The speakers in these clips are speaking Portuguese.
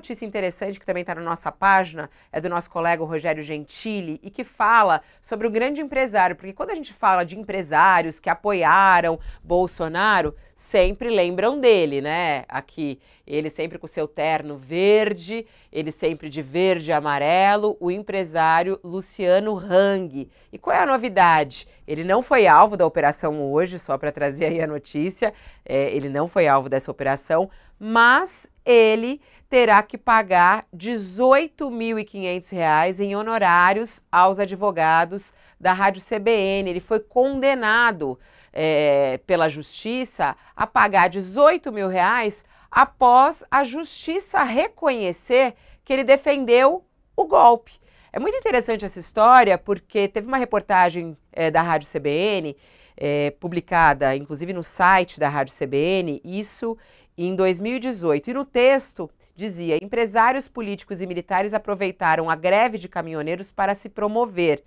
notícia interessante que também está na nossa página, é do nosso colega Rogério Gentili, e que fala sobre o grande empresário, porque quando a gente fala de empresários que apoiaram Bolsonaro, sempre lembram dele, né? Aqui, ele sempre com seu terno verde, ele sempre de verde e amarelo, o empresário Luciano Hang. E qual é a novidade? Ele não foi alvo da operação hoje, só para trazer aí a notícia, é, ele não foi alvo dessa operação, mas ele terá que pagar R$ 18.500 em honorários aos advogados da Rádio CBN. Ele foi condenado é, pela justiça a pagar 18 mil reais após a justiça reconhecer que ele defendeu o golpe. É muito interessante essa história porque teve uma reportagem é, da Rádio CBN, é, eh, publicada inclusive no site da Rádio CBN, isso em 2018. E no texto dizia: empresários políticos e militares aproveitaram a greve de caminhoneiros para se promover.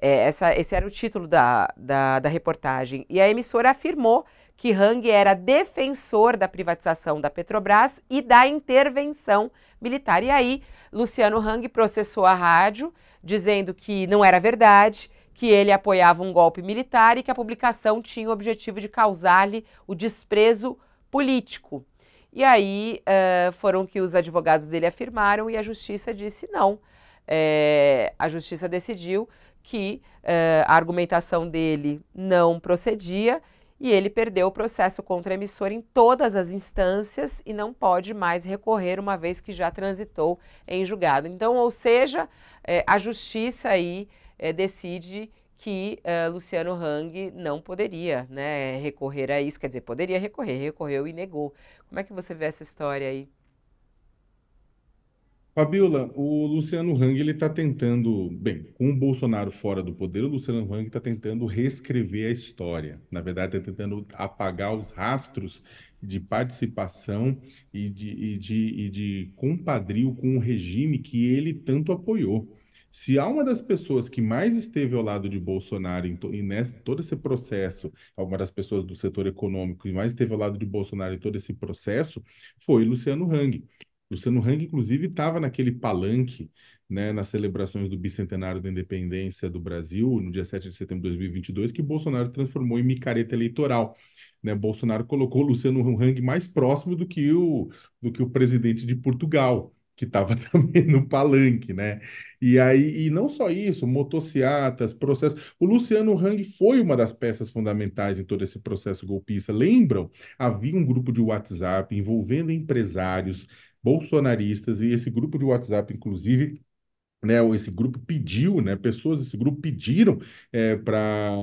É, essa, esse era o título da, da, da reportagem. E a emissora afirmou que Hang era defensor da privatização da Petrobras e da intervenção militar. E aí, Luciano Hang processou a rádio, dizendo que não era verdade, que ele apoiava um golpe militar e que a publicação tinha o objetivo de causar-lhe o desprezo político. E aí uh, foram que os advogados dele afirmaram e a justiça disse não. É, a justiça decidiu que uh, a argumentação dele não procedia e ele perdeu o processo contra a emissora em todas as instâncias e não pode mais recorrer uma vez que já transitou em julgado. Então, ou seja, eh, a justiça aí eh, decide que Luciano Hang não poderia né, recorrer a isso, quer dizer, poderia recorrer, recorreu e negou. Como é que você vê essa história aí? Fabiola, o Luciano Hang ele está tentando, bem, com o Bolsonaro fora do poder, o Luciano Hang está tentando reescrever a história. Na verdade, está tentando apagar os rastros de participação e de, e de, e de compadrio com o regime que ele tanto apoiou. Se há uma das pessoas que mais esteve ao lado de Bolsonaro em, em nesse, todo esse processo, alguma das pessoas do setor econômico que mais esteve ao lado de Bolsonaro em todo esse processo, foi Luciano Hang. Luciano Hang, inclusive, estava naquele palanque né, nas celebrações do bicentenário da independência do Brasil, no dia 7 de setembro de 2022, que Bolsonaro transformou em micareta eleitoral. Né? Bolsonaro colocou Luciano Hang mais próximo do que o, do que o presidente de Portugal, que estava também no palanque, né? E aí, e não só isso, motociatas, processos. O Luciano Hang foi uma das peças fundamentais em todo esse processo golpista. Lembram? Havia um grupo de WhatsApp envolvendo empresários, bolsonaristas e esse grupo de WhatsApp, inclusive, né, esse grupo pediu, né, pessoas desse grupo pediram é, para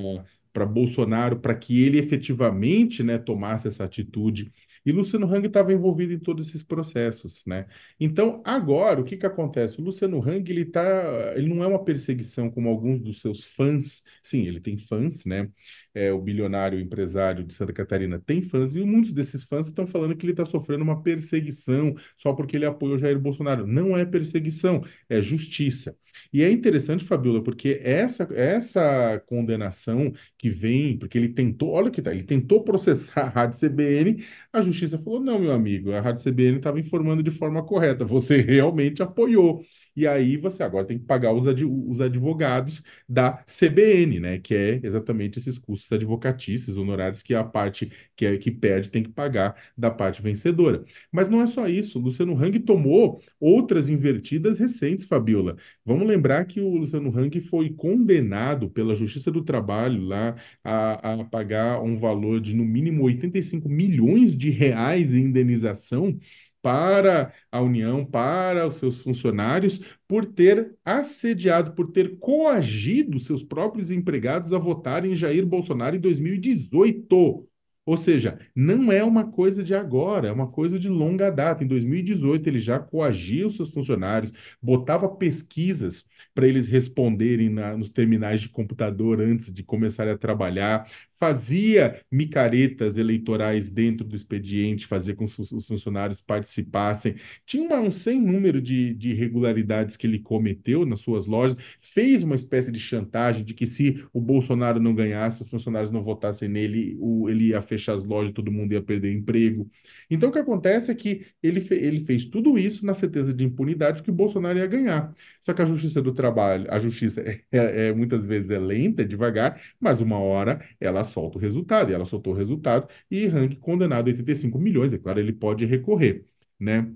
para Bolsonaro, para que ele efetivamente né, tomasse essa atitude e Luciano Hang estava envolvido em todos esses processos, né? Então, agora, o que que acontece? O Luciano Hang, ele tá, ele não é uma perseguição como alguns dos seus fãs. Sim, ele tem fãs, né? É, o bilionário empresário de Santa Catarina tem fãs, e muitos desses fãs estão falando que ele está sofrendo uma perseguição só porque ele apoiou Jair Bolsonaro. Não é perseguição, é justiça. E é interessante, Fabiola, porque essa, essa condenação que vem, porque ele tentou, olha que tá, ele tentou processar a Rádio CBN, a justiça falou: não, meu amigo, a Rádio CBN estava informando de forma correta, você realmente apoiou. E aí você agora tem que pagar os, ad, os advogados da CBN, né? Que é exatamente esses custos advocatícios, honorários que a parte que, é, que perde tem que pagar da parte vencedora. Mas não é só isso, o Luciano Hang tomou outras invertidas recentes, Fabiola. Vamos lembrar que o Luciano Hang foi condenado pela Justiça do Trabalho lá a, a pagar um valor de no mínimo 85 milhões de reais em indenização para a União, para os seus funcionários, por ter assediado, por ter coagido seus próprios empregados a votarem em Jair Bolsonaro em 2018. Ou seja, não é uma coisa de agora, é uma coisa de longa data. Em 2018, ele já coagia os seus funcionários, botava pesquisas para eles responderem na, nos terminais de computador antes de começarem a trabalhar, fazia micaretas eleitorais dentro do expediente, fazia com que os funcionários participassem. Tinha uma, um sem número de, de irregularidades que ele cometeu nas suas lojas, fez uma espécie de chantagem de que se o Bolsonaro não ganhasse, os funcionários não votassem nele, o, ele ia fechar as lojas, todo mundo ia perder emprego. Então, o que acontece é que ele, fe ele fez tudo isso na certeza de impunidade que o Bolsonaro ia ganhar. Só que a justiça do trabalho, a justiça é, é, é, muitas vezes é lenta, é devagar, mas uma hora ela solta o resultado, e ela soltou o resultado, e Rank condenado a 85 milhões, é claro, ele pode recorrer, né?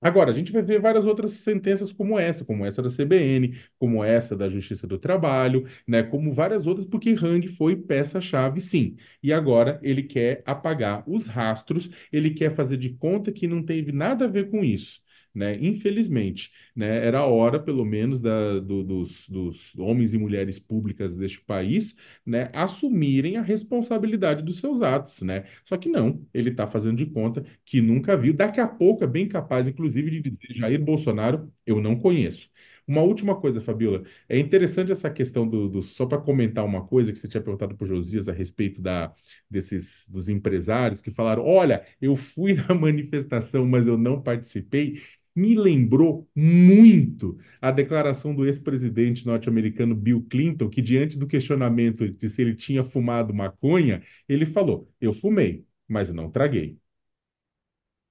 Agora, a gente vai ver várias outras sentenças como essa, como essa da CBN, como essa da Justiça do Trabalho, né, como várias outras, porque Hang foi peça-chave, sim. E agora ele quer apagar os rastros, ele quer fazer de conta que não teve nada a ver com isso. Né? Infelizmente, né? era a hora, pelo menos, da, do, dos, dos, homens e mulheres públicas deste país né? assumirem a responsabilidade dos seus atos. Né? Só que não, ele está fazendo de conta que nunca viu. Daqui a pouco é bem capaz, inclusive, de dizer Jair Bolsonaro, eu não conheço. Uma última coisa, Fabiola. É interessante essa questão do. do só para comentar uma coisa que você tinha perguntado para o Josias a respeito da, desses dos empresários que falaram: olha, eu fui na manifestação, mas eu não participei. Me lembrou muito a declaração do ex-presidente norte-americano Bill Clinton, que, diante do questionamento de se ele tinha fumado maconha, ele falou: Eu fumei, mas não traguei.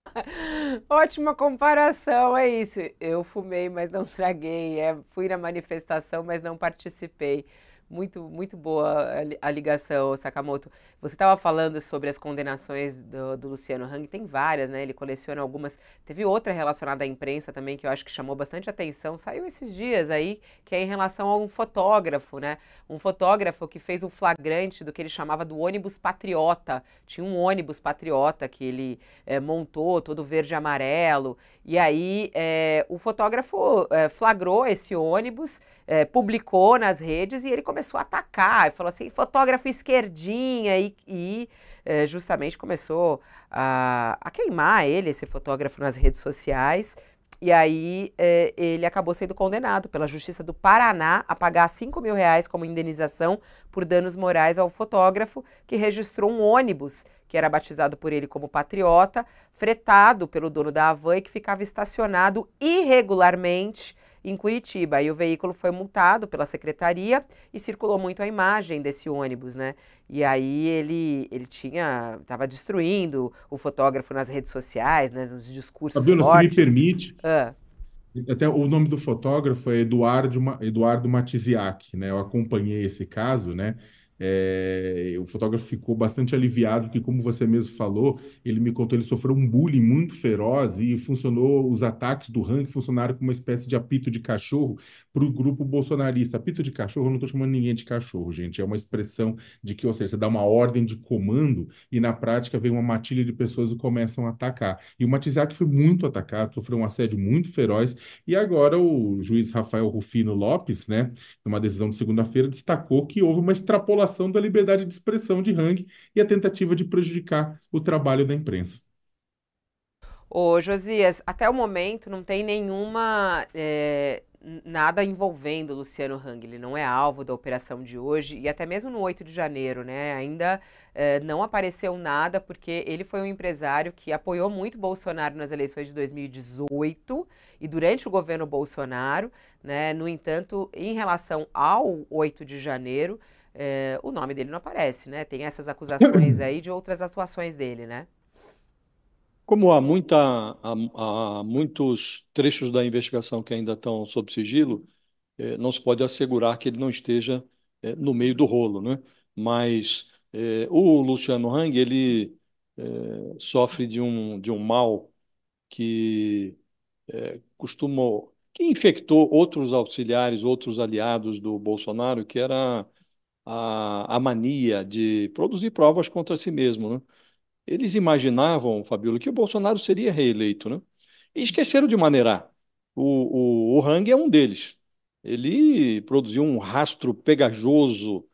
Ótima comparação, é isso. Eu fumei, mas não traguei. É, fui na manifestação, mas não participei. Muito, muito boa a ligação, Sakamoto. Você estava falando sobre as condenações do, do, Luciano Hang, tem várias, né? Ele coleciona algumas. Teve outra relacionada à imprensa também, que eu acho que chamou bastante atenção, saiu esses dias aí, que é em relação a um fotógrafo, né? Um fotógrafo que fez um flagrante do que ele chamava do ônibus patriota. Tinha um ônibus patriota que ele é, montou, todo verde e amarelo. E aí é, o fotógrafo é, flagrou esse ônibus é, publicou nas redes e ele começou a atacar, falou assim, fotógrafo esquerdinha, e, e é, justamente começou a, a, queimar ele, esse fotógrafo, nas redes sociais. E aí é, ele acabou sendo condenado pela Justiça do Paraná a pagar 5 mil reais como indenização por danos morais ao fotógrafo que registrou um ônibus que era batizado por ele como Patriota, fretado pelo dono da Havan e que ficava estacionado irregularmente em Curitiba. E o veículo foi multado pela secretaria e circulou muito a imagem desse ônibus, né? E aí ele, ele tinha, estava destruindo o fotógrafo nas redes sociais, né, nos discursos Fabiana, se me permite, ah. até o nome do fotógrafo é Eduardo, Eduardo Matiziak, né? Eu acompanhei esse caso, né? É, o fotógrafo ficou bastante aliviado, que como você mesmo falou, ele me contou, ele sofreu um bullying muito feroz e funcionou os ataques do ranking funcionaram como uma espécie de apito de cachorro para o grupo bolsonarista. Apito de cachorro, eu não estou chamando ninguém de cachorro, gente, é uma expressão de que, ou seja, você dá uma ordem de comando e, na prática, vem uma matilha de pessoas e começam a atacar. E o Matizak foi muito atacado, sofreu um assédio muito feroz, e agora o juiz Rafael Rufino Lopes, né, numa decisão de segunda-feira, destacou que houve uma extrapolação violação da liberdade de expressão de Hang e a tentativa de prejudicar o trabalho da imprensa. Ô, Josias, até o momento não tem nenhuma. É, nada envolvendo Luciano Hang. Ele não é alvo da operação de hoje e até mesmo no 8 de janeiro, né? Ainda é, não apareceu nada porque ele foi um empresário que apoiou muito Bolsonaro nas eleições de 2018 e durante o governo Bolsonaro, né? No entanto, em relação ao 8 de janeiro é, o nome dele não aparece, né? Tem essas acusações aí de outras atuações dele, né? Como há, muita, há, há muitos trechos da investigação que ainda estão sob sigilo, eh, não se pode assegurar que ele não esteja eh, no meio do rolo, né? Mas o Luciano Hang, ele sofre de um, de um mal que costumou que infectou outros auxiliares, outros aliados do Bolsonaro, que era a, a mania de produzir provas contra si mesmo. Né? Eles imaginavam, Fabíola, que o Bolsonaro seria reeleito, né? E esqueceram de maneirar. O, o, o Hang é um deles. Ele produziu um rastro pegajoso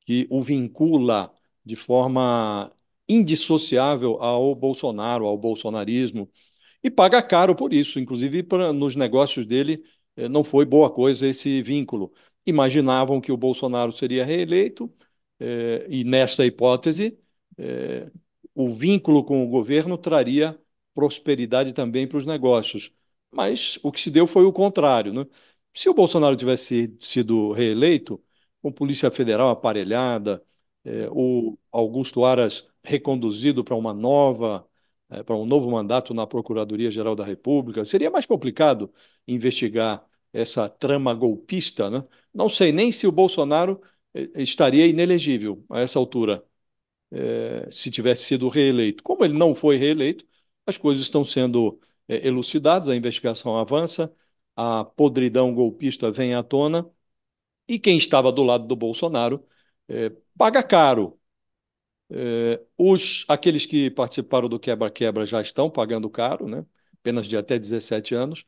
que o vincula de forma indissociável ao Bolsonaro, ao bolsonarismo, e paga caro por isso. Inclusive, pra, nos negócios dele, eh, não foi boa coisa esse vínculo imaginavam que o Bolsonaro seria reeleito, eh, e nesta hipótese, eh, o vínculo com o governo traria prosperidade também para os negócios. Mas o que se deu foi o contrário. Né? Se o Bolsonaro tivesse sido reeleito, com Polícia Federal aparelhada, eh, o Augusto Aras reconduzido para uma nova para um novo mandato na Procuradoria-Geral da República, seria mais complicado investigar essa trama golpista, né? não sei nem se o Bolsonaro eh, estaria inelegível a essa altura, é, se tivesse sido reeleito. Como ele não foi reeleito, as coisas estão sendo é, elucidadas, a investigação avança, a podridão golpista vem à tona, e quem estava do lado do Bolsonaro é, paga caro. os, aqueles que participaram do quebra-quebra já estão pagando caro, né? apenas de até 17 anos.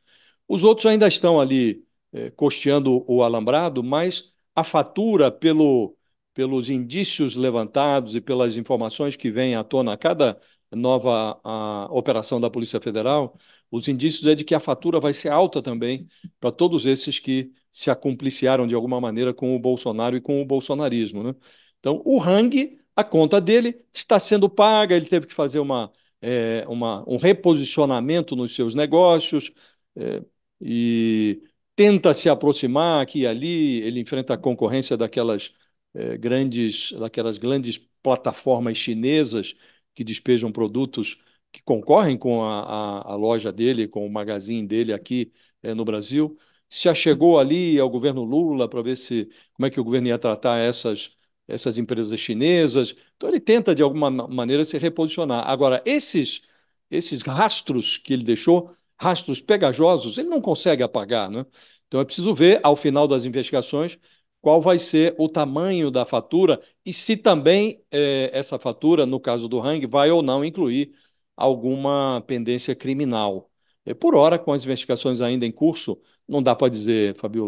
Os outros ainda estão ali é, costeando o alambrado, mas a fatura pelo, pelos indícios levantados e pelas informações que vêm à tona a cada nova a, operação da Polícia Federal, os indícios é de que a fatura vai ser alta também para todos esses que se acumpliciaram de alguma maneira com o Bolsonaro e com o bolsonarismo. Né? Então, o Hang, a conta dele está sendo paga, ele teve que fazer uma, é, uma um reposicionamento nos seus negócios, é, e tenta se aproximar aqui e ali, ele enfrenta a concorrência daquelas eh, grandes, daquelas grandes plataformas chinesas que despejam produtos que concorrem com a, a, a loja dele, com o magazine dele aqui eh, no Brasil. Se achegou ali ao governo Lula para ver se como é que o governo ia tratar essas, essas empresas chinesas. Então ele tenta de alguma maneira se reposicionar. Agora, esses esses rastros que ele deixou rastros pegajosos, ele não consegue apagar. Né? Então é preciso ver, ao final das investigações, qual vai ser o tamanho da fatura e se também é, essa fatura, no caso do Hang, vai ou não incluir alguma pendência criminal. por hora, com as investigações ainda em curso, não dá para dizer, Fabio